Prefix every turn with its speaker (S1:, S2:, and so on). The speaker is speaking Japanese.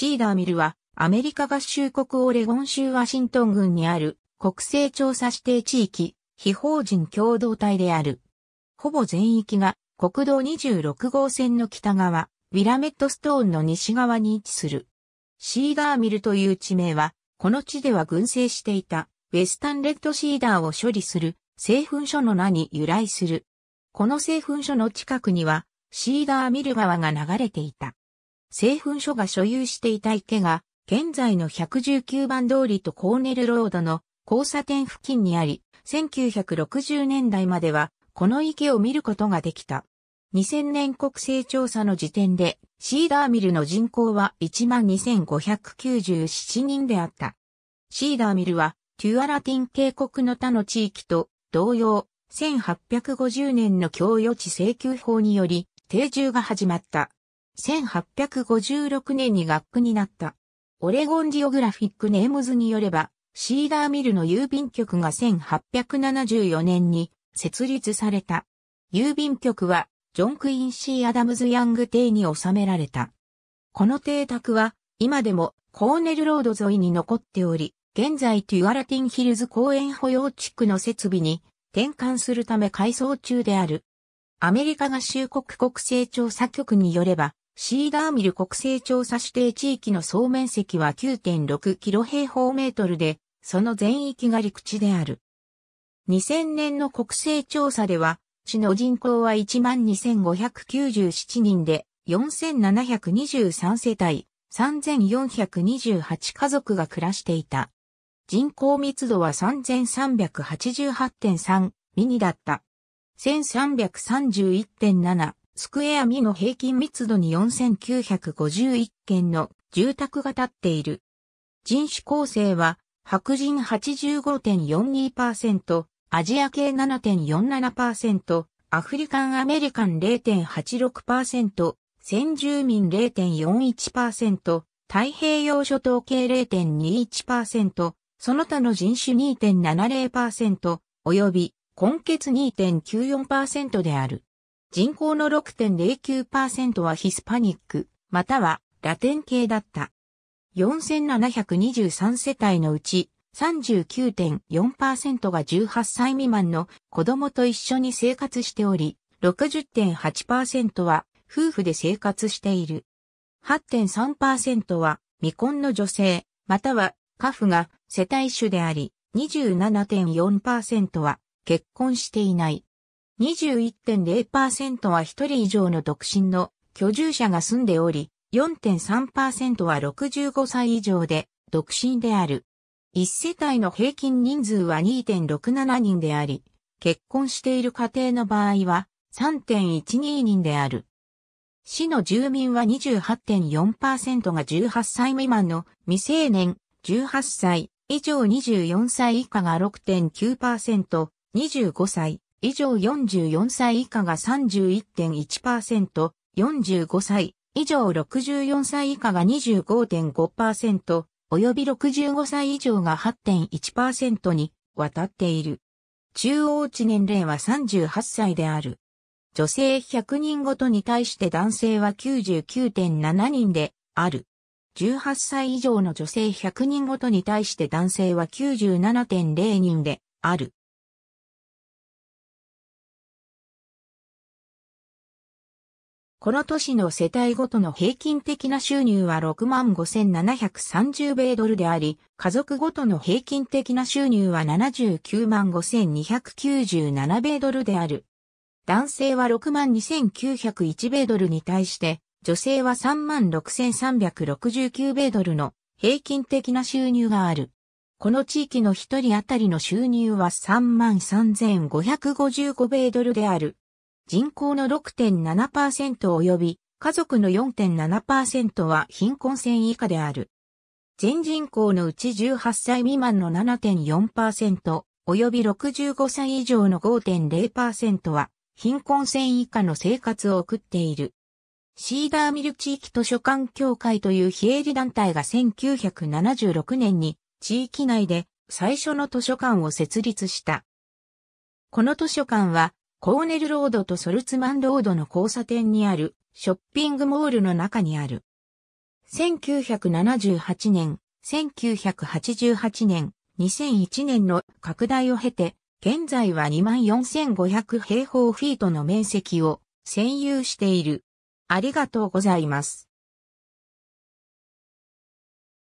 S1: シーダーミルは、アメリカ合衆国オレゴン州ワシントン郡にある国勢調査指定地域、非法人共同体である。ほぼ全域が国道26号線の北側、ウィラメットストーンの西側に位置する。シーダーミルという地名は、この地では群生していたウェスタンレッドシーダーを処理する製粉所の名に由来する。この製粉所の近くにはシーダーミル川が流れていた。製粉所が所有していた池が、現在の119番通りとコーネルロードの交差点付近にあり、1960年代までは、この池を見ることができた。2000年国勢調査の時点で、シーダーミルの人口は12,597人であった。シーダーミルは、テュアラティン渓谷の他の地域と同様、1850年の供与地請求法により、定住が始まった。1856年に学区になった。オレゴンジオグラフィックネームズによれば、シーダーミルの郵便局が1874年に設立された。郵便局は、ジョン・クイン・シー・アダムズ・ヤング邸に収められた。この邸宅は、今でもコーネルロード沿いに残っており、現在テュアラティンヒルズ公園保養地区の設備に転換するため改装中である。アメリカ合衆国国勢調査局によれば、シーダーミル国勢調査指定地域の総面積は9.6キロ平方メートルで、その全域が陸地である。2000年の国勢調査では、市の人口は12,597人で、4,723世帯、3,428家族が暮らしていた。人口密度は3,388.3ミニだった。1331.7スクエアミの平均密度に4951件の住宅が建っている。人種構成は、白人85.42%、アジア系7.47%、アフリカンアメリカン0.86%、先住民0.41%、太平洋諸島系0.21%、その他の人種2.70%、及び根血2.94%である。人口の6.09%はヒスパニック、またはラテン系だった。4723世帯のうち39.4%が18歳未満の子供と一緒に生活しており、60.8%は夫婦で生活している。8.3%は未婚の女性、または家父が世帯主であり、27.4%は結婚していない。21.0%は1人以上の独身の居住者が住んでおり、4.3%は65歳以上で独身である。1世帯の平均人数は2.67人であり、結婚している家庭の場合は3.12人である。市の住民は28.4%が18歳未満の未成年、18歳以上24歳以下が6.9%、25歳以上44歳以下が31.1%、45歳以上64歳以下が25.5%、及び65歳以上が8.1%に渡っている。中央値年齢は38歳である。女性100人ごとに対して男性は99.7人である。18歳以上の女性100人ごとに対して男性は97.0人である。この都市の世帯ごとの平均的な収入は65,730米ドルであり、家族ごとの平均的な収入は795,297米ドルである。男性は62,901米ドルに対して、女性は36,369米ドルの平均的な収入がある。この地域の一人当たりの収入は33,555米ドルである。人口の6.7%及び家族の4.7%は貧困線以下である。全人口のうち18歳未満の7.4%及び65歳以上の5.0%は貧困線以下の生活を送っている。シーダーミル地域図書館協会という非営利団体が1976年に地域内で最初の図書館を設立した。この図書館はコーネルロードとソルツマンロードの交差点にあるショッピングモールの中にある。1978年、1988年、2001年の拡大を経て、現在は24,500平方フィートの面積を占有している。ありがとうございます。